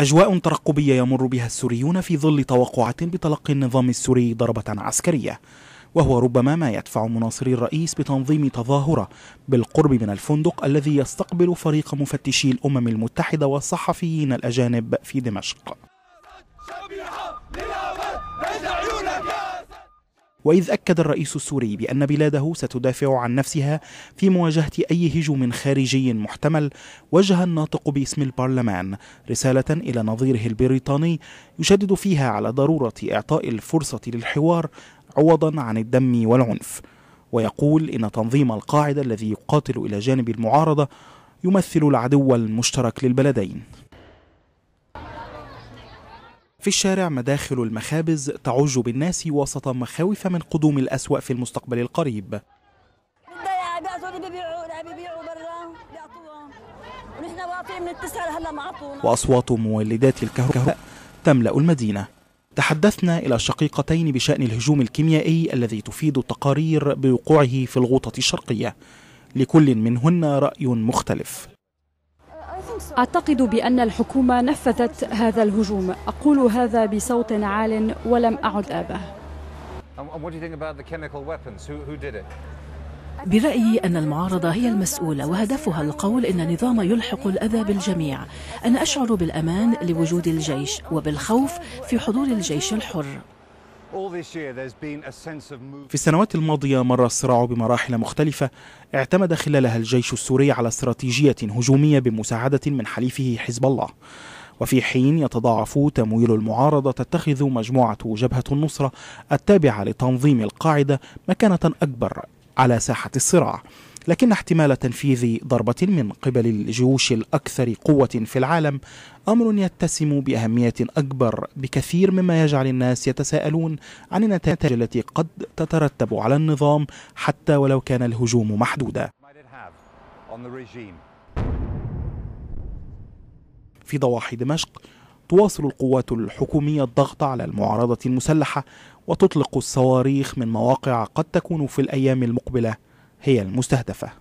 أجواء ترقبية يمر بها السوريون في ظل توقعات بتلقي النظام السوري ضربة عسكرية وهو ربما ما يدفع مناصري الرئيس بتنظيم تظاهرة بالقرب من الفندق الذي يستقبل فريق مفتشي الأمم المتحدة والصحفيين الأجانب في دمشق وإذ أكد الرئيس السوري بأن بلاده ستدافع عن نفسها في مواجهة أي هجوم خارجي محتمل وجه الناطق باسم البرلمان رسالة إلى نظيره البريطاني يشدد فيها على ضرورة إعطاء الفرصة للحوار عوضا عن الدم والعنف ويقول إن تنظيم القاعدة الذي يقاتل إلى جانب المعارضة يمثل العدو المشترك للبلدين في الشارع مداخل المخابز تعج بالناس وسط مخاوف من قدوم الأسوأ في المستقبل القريب وأصوات مولدات الكهرباء تملأ المدينة تحدثنا إلى شقيقتين بشأن الهجوم الكيميائي الذي تفيد التقارير بوقوعه في الغوطة الشرقية لكل منهن رأي مختلف أعتقد بأن الحكومة نفذت هذا الهجوم أقول هذا بصوت عال ولم أعد آبه برأيي أن المعارضة هي المسؤولة وهدفها القول إن النظام يلحق الأذى بالجميع أنا أشعر بالأمان لوجود الجيش وبالخوف في حضور الجيش الحر في السنوات الماضية مر الصراع بمراحل مختلفة اعتمد خلالها الجيش السوري على استراتيجية هجومية بمساعدة من حليفه حزب الله وفي حين يتضاعف تمويل المعارضة تتخذ مجموعة جبهة النصرة التابعة لتنظيم القاعدة مكانة أكبر على ساحة الصراع لكن احتمال تنفيذ ضربة من قبل الجيوش الأكثر قوة في العالم أمر يتسم بأهمية أكبر بكثير مما يجعل الناس يتساءلون عن النتائج التي قد تترتب على النظام حتى ولو كان الهجوم محدودا في ضواحي دمشق تواصل القوات الحكومية الضغط على المعارضة المسلحة وتطلق الصواريخ من مواقع قد تكون في الأيام المقبلة هي المستهدفة